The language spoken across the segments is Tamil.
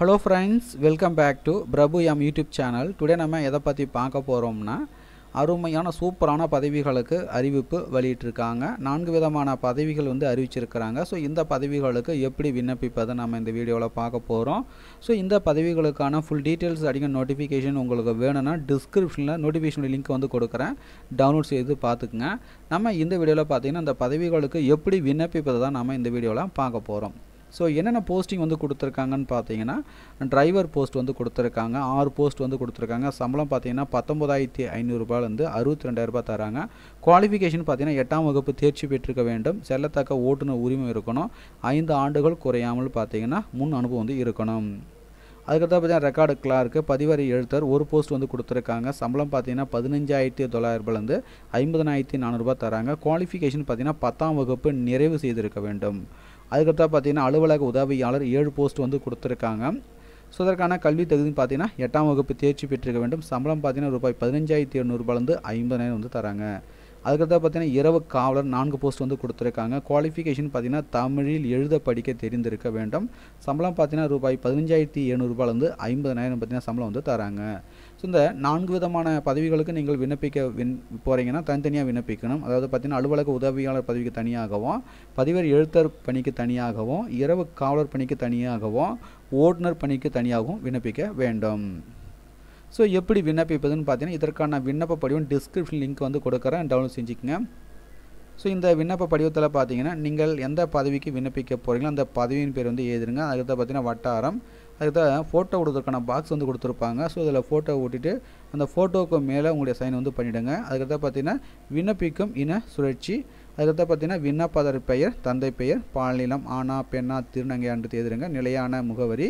hello friends welcome back to Prabhu M YouTube channel today நம்ம எதை பற்றி பார்க்க போகிறோம்னா அருமையான சூப்பரான பதவிகளுக்கு அறிவிப்பு வெளியிட்டிருக்காங்க நான்கு விதமான பதவிகள் வந்து அறிவிச்சிருக்கிறாங்க ஸோ இந்த பதவிகளுக்கு எப்படி விண்ணப்பிப்பதை நம்ம இந்த வீடியோவில் பார்க்க போகிறோம் ஸோ இந்த பதவிகளுக்கான ஃபுல் டீட்டெயில்ஸ் அடிக்க நோட்டிஃபிகேஷன் உங்களுக்கு வேணும்னா டிஸ்கிரிப்ஷனில் நோட்டிஃபிகேஷன் லிங்க் வந்து கொடுக்குறேன் டவுன்லோட் செய்து பார்த்துக்குங்க நம்ம இந்த வீடியோவில் பார்த்தீங்கன்னா இந்த பதவிகளுக்கு எப்படி விண்ணப்பிப்பதை தான் நம்ம இந்த வீடியோவில் பார்க்க போகிறோம் ஸோ என்னென்ன போஸ்டிங் வந்து கொடுத்துருக்காங்கன்னு பார்த்தீங்கன்னா டிரைவர் போஸ்ட் வந்து கொடுத்துருக்காங்க ஆறு போஸ்ட் வந்து கொடுத்துருக்காங்க சம்பளம் பார்த்தீங்கன்னா பத்தொம்பதாயிரத்தி ஐநூறுரூபாலேருந்து அறுபத்தி ரெண்டாயிரரூபா தராங்க குவாலிஃபிகேஷன் பார்த்தீங்கன்னா எட்டாம் வகுப்பு தேர்ச்சி பெற்றிருக்க வேண்டும் செல்லத்தக்க ஓட்டுநர் உரிமை இருக்கணும் ஐந்து ஆண்டுகள் குறையாமல் பார்த்தீங்கன்னா முன் அனுபவம் வந்து இருக்கணும் அதுக்கடுத்து பார்த்தீங்கன்னா ரெக்கார்டு கிளார்க்கு பதிவரி எழுத்தர் ஒரு போஸ்ட் வந்து கொடுத்துருக்காங்க சம்பளம் பார்த்தீங்கன்னா பதினஞ்சாயிரத்தி தொள்ளாயிரரூபாலேருந்து ஐம்பதனாயிரத்தி நானூறுரூபா தராங்க குவாலிஃபிகேஷன் பார்த்தீங்கன்னா பத்தாம் வகுப்பு நிறைவு செய்திருக்க வேண்டும் அதுக்கப்புறம் பார்த்தீங்கன்னா அலுவலக உதவியாளர் ஏழு போஸ்ட் வந்து கொடுத்துருக்காங்க ஸோ அதற்கான கல்வி தகுதின்னு பார்த்தீங்கன்னா எட்டாம் வகுப்பு தேர்ச்சி பெற்றிருக்க வேண்டும் சம்பளம் பார்த்தீங்கன்னா ரூபாய் பதினஞ்சாயிரத்தி எழுநூறுபாலேருந்து ஐம்பதாயிரம் வந்து தராங்க அதுக்கடுத்து பார்த்தீங்கன்னா இரவு காவலர் நான்கு போஸ்ட் வந்து கொடுத்துருக்காங்க குவாலிஃபிகேஷன் பார்த்தீங்கன்னா தமிழில் எழுத படிக்க தெரிந்திருக்க வேண்டும் சம்பளம் பார்த்தீங்கன்னா ரூபாய் பதினஞ்சாயிரத்தி எழுநூறுபாலேருந்து ஐம்பதனாயிரம் பார்த்தீங்கன்னா சம்பளம் வந்து தராங்க ஸோ இந்த நான்கு விதமான பதவிகளுக்கு நீங்கள் விண்ணப்பிக்க வின் போகிறீங்கன்னா தனித்தனியாக விண்ணப்பிக்கணும் அதாவது பார்த்தீங்கன்னா அலுவலக உதவியாளர் பதவிக்கு தனியாகவும் பதிவர் எழுத்தர் பணிக்கு தனியாகவும் இரவு காவலர் பணிக்கு தனியாகவும் ஓட்டுநர் பணிக்கு தனியாகவும் விண்ணப்பிக்க வேண்டும் ஸோ எப்படி விண்ணப்பிப்பதுன்னு பார்த்தீங்கன்னா இதற்கான விண்ணப்ப படிவம் டிஸ்கிரிப்ஷன் லிங்க் வந்து கொடுக்குறேன் டவுன்லோட் செஞ்சுக்கோங்க ஸோ இந்த விண்ணப்ப படிவத்தில் பார்த்தீங்கன்னா நீங்கள் எந்த பதவிக்கு விண்ணப்பிக்க போகிறீங்களோ அந்த பதவியின் பேர் வந்து எழுதுங்க அதுக்கு தான் பார்த்தீங்கன்னா வட்டாரம் அதுக்கு தான் ஃபோட்டோ விடுறதுக்கான பாக்ஸ் வந்து கொடுத்துருப்பாங்க ஸோ இதில் ஃபோட்டோ ஓட்டிட்டு அந்த ஃபோட்டோவுக்கு மேலே உங்களுடைய சைன் வந்து பண்ணிவிடுங்க அதுக்கு தான் பார்த்தீங்கன்னா விண்ணப்பிக்கும் இன சுழற்சி அதுக்கடுத்து பார்த்தீங்கன்னா விண்ணப்பதர் பெயர் தந்தை பெயர் பாலினம் ஆனா பெண்ணா அன்று எழுதுறங்க நிலையான முகவரி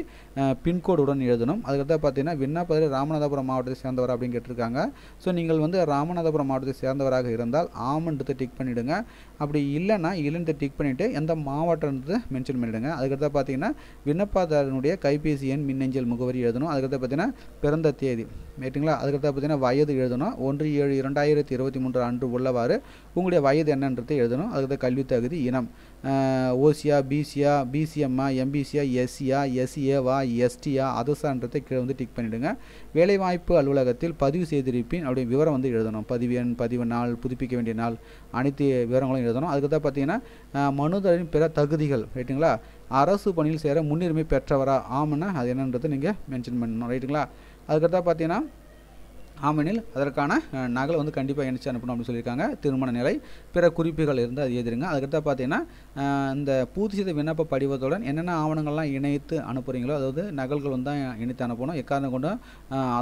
பின்கோடு உடன் எழுதணும் அதுக்கடுத்து பார்த்தீங்கன்னா விண்ணப்பதர் ராமநாதபுரம் மாவட்டத்தை சேர்ந்தவர் அப்படின்னு கேட்டிருக்காங்க ஸோ நீங்கள் வந்து ராமநாதபுரம் மாவட்டத்தை சேர்ந்தவராக இருந்தால் ஆமன்றத்தை டிக் பண்ணிவிடுங்க அப்படி இல்லைன்னா இல்லைன்றதை டிக் பண்ணிவிட்டு எந்த மாவட்டன்றதை மென்ஷன் பண்ணிவிடுங்க அதுக்கடுத்து பார்த்தீங்கன்னா விண்ணப்பதாரனுடைய கைபேசி எண் மின்னஞ்சல் முகவரி எழுதணும் அதுக்கடுத்து பார்த்தீங்கன்னா பிறந்த தேதி ரைட்டுங்களா அதுக்கடுத்து பார்த்தீங்கன்னா வயது எழுதணும் ஒன்று ஏழு இரண்டாயிரத்தி இருபத்தி மூன்று அன்று உள்ளவாறு உங்களுடைய வயது என்னன்றது எழுதணும் அதுக்கு கல்வி தகுதி இனம் ஓசியா பிசியா பிசிஎம்மா எம்பிசியா எஸ்சியா எஸ்சிஏவா எஸ்டியா அது கீழே வந்து டிக் பண்ணிவிடுங்க வேலைவாய்ப்பு அலுவலகத்தில் பதிவு செய்திருப்பின் அப்படி விவரம் வந்து எழுதணும் பதிவு எண் பதிவு நாள் புதுப்பிக்க வேண்டிய நாள் அனைத்து விவரங்களும் எழுதணும் அதுக்கு தான் பார்த்தீங்கன்னா மனுதலின் பிற தகுதிகள் ரைட்டுங்களா அரசு பணியில் சேர முன்னுரிமை பெற்றவரா ஆமான்னா அது என்னன்றதை நீங்கள் மென்ஷன் பண்ணணும் ரைட்டுங்களா அதுக்கடுத்தா பார்த்தீங்கன்னா ஆமெனில் அதற்கான நகலை வந்து கண்டிப்பாக இணைச்சி அனுப்பணும் அப்படின்னு சொல்லியிருக்காங்க திருமண நிலை பிற குறிப்புகள் இருந்தால் அது எதிருங்க அதுக்கடுத்து பார்த்தீங்கன்னா இந்த பூர்த்தி செய்த விண்ணப்ப படிவத்துடன் என்னென்ன ஆவணங்கள்லாம் இணைத்து அனுப்புகிறீங்களோ அதாவது நகல்கள் வந்து தான் இணைத்து அனுப்பணும் எக்காரணம் கொண்டு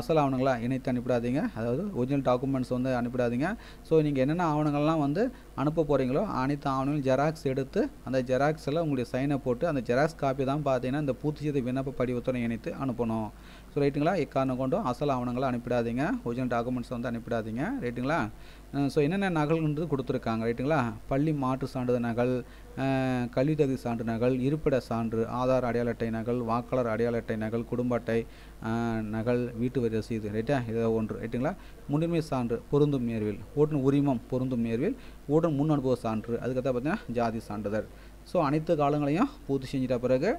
அசல் ஆவணங்களாக இணைத்து அனுப்பிடாதீங்க அதாவது ஒரிஜினல் டாக்குமெண்ட்ஸ் வந்து அனுப்பிடாதீங்க ஸோ நீங்கள் என்னென்ன ஆவணங்கள்லாம் வந்து அனுப்ப போகிறீங்களோ அனைத்து ஆவணங்களும் ஜெராக்ஸ் எடுத்து அந்த ஜெராக்ஸில் உங்களுடைய சைனை போட்டு அந்த ஜெராக்ஸ் காப்பி தான் பார்த்தீங்கன்னா இந்த பூர்த்தி செய்த விண்ணப்ப படிவத்துடன் இணைத்து அனுப்பணும் ஸோ ரைட்டுங்களா இக்காரணம் கொண்டும் அசல் ஆவணங்களை அனுப்பிடாதீங்க ஒரிஜினல் டாக்குமெண்ட்ஸ் வந்து அனுப்பிடாதீங்க ரைட்டுங்களா ஸோ என்னென்ன நகல்ன்றது கொடுத்துருக்காங்க ரைட்டுங்களா பள்ளி மாற்று சான்றிதழ் நகல் கல்வித்தகுதி சான்று நகல் இருப்பிட சான்று ஆதார் அடையாள அட்டை நகல் வாக்காளர் அடையாள அட்டை நகல் குடும்ப அட்டை நகல் வீட்டு வரி ரசீது ரைட்டா இதை ஒன்று ரைட்டுங்களா முன்னுரிமை சான்று பொருந்தும் மேர்வில் ஓட்டுநர் உரிமம் பொருந்தும் மேர்வில் ஓட்டுநர் முன் அனுபவ சான்று அதுக்கப்புறம் பார்த்தீங்கன்னா ஜாதி சான்றிதழ் ஸோ அனைத்து காலங்களையும் பூர்த்தி செஞ்சிட்ட பிறகு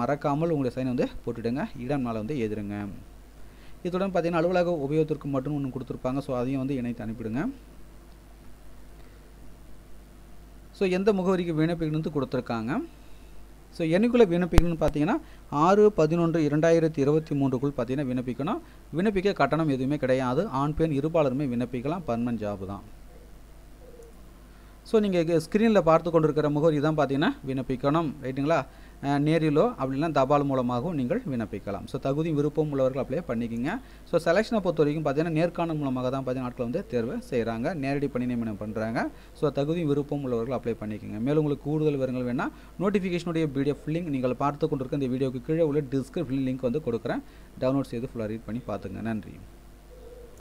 மறக்காமல் உங்களுடைய சைனை வந்து போட்டுவிடுங்க இடம் மேலே வந்து எதிருங்க இதுடன் பார்த்தீங்கன்னா அலுவலக உபயோகத்திற்கு மட்டும் ஒன்று கொடுத்துருப்பாங்க ஸோ அதையும் வந்து இணைத்து அனுப்பிவிடுங்க ஸோ எந்த முகவரிக்கு விண்ணப்பிக்கணும்னு கொடுத்துருக்காங்க ஸோ என்னைக்குள்ளே விண்ணப்பிக்கணும்னு பார்த்தீங்கன்னா ஆறு பதினொன்று இரண்டாயிரத்தி இருபத்தி மூன்றுக்குள் பார்த்தீங்கன்னா விண்ணப்பிக்கணும் விண்ணப்பிக்க கட்டணம் எதுவுமே கிடையாது ஆண் பெண் இருபாலருமே விண்ணப்பிக்கலாம் பர்மன் ஜாபு தான் ஸோ நீங்கள் ஸ்க்ரீனில் பார்த்து கொண்டிருக்கிற முகவரி தான் பார்த்தீங்கன்னா விண்ணப்பிக்கணும் ரைட்டுங்களா நேரிலோ அப்படின்னா தபால் மூலமாகவும் நீங்கள் விண்ணப்பிக்கலாம் ஸோ தகுதி விருப்பம் உள்ளவர்கள் அப்ளை பண்ணிக்கோங்க ஸோ செலெக்ஷனை பொறுத்த வரைக்கும் பார்த்தீங்கன்னா நேர்காணல் மூலமாக தான் பார்த்தீங்கன்னா ஆட்கள் வந்து தேர்வு செய்கிறாங்க நேரடி பணி நியமனம் பண்ணுறாங்க ஸோ தகுதி விருப்பம் உள்ளவர்கள் அப்ளை பண்ணிக்கோங்க மேலும் உங்களுக்கு கூடுதல் விவரங்கள் வேணால் நோட்டிஃபிகேஷனுடைய பிடிஎஃப் லிங்க் நீங்கள் பார்த்து கொண்டிருக்க இந்த வீடியோக்கு கீழே உள்ள டிஸ்கிரிப்ஷன் லிங்க் வந்து கொடுக்குறேன் டவுன்லோட் செய்து ஃபுல்லாக ரீட் பண்ணி பார்த்துங்க நன்றி